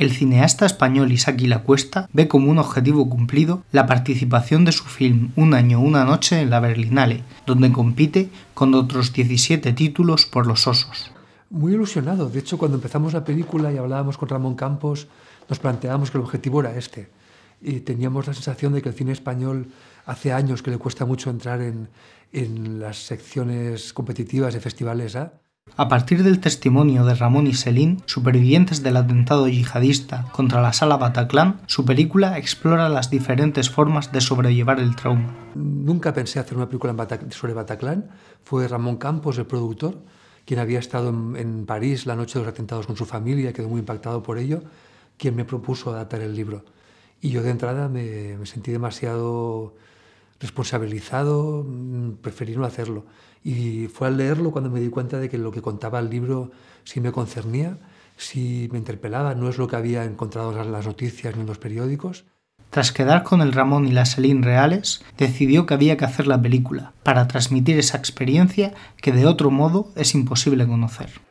el cineasta español Isaki La Cuesta ve como un objetivo cumplido la participación de su film Un año, una noche en la Berlinale, donde compite con otros 17 títulos por los osos. Muy ilusionado. De hecho, cuando empezamos la película y hablábamos con Ramón Campos, nos planteábamos que el objetivo era este. Y teníamos la sensación de que el cine español hace años que le cuesta mucho entrar en, en las secciones competitivas de festivales A. A partir del testimonio de Ramón y Selim, supervivientes del atentado yihadista contra la sala Bataclan, su película explora las diferentes formas de sobrellevar el trauma. Nunca pensé hacer una película sobre Bataclan. Fue Ramón Campos, el productor, quien había estado en, París la noche de los atentados con su familia, quedó muy impactado por ello, quien me propuso adaptar el libro. Y yo de entrada me sentí demasiado responsabilizado, mm, preferí no hacerlo. Y fue al leerlo cuando me di cuenta de que lo que contaba el libro sí me concernía, sí me interpelaba, no es lo que había encontrado en las noticias ni en los periódicos. Tras quedar con el Ramón y la Selín reales, decidió que había que hacer la película, para transmitir esa experiencia que de otro modo es imposible conocer.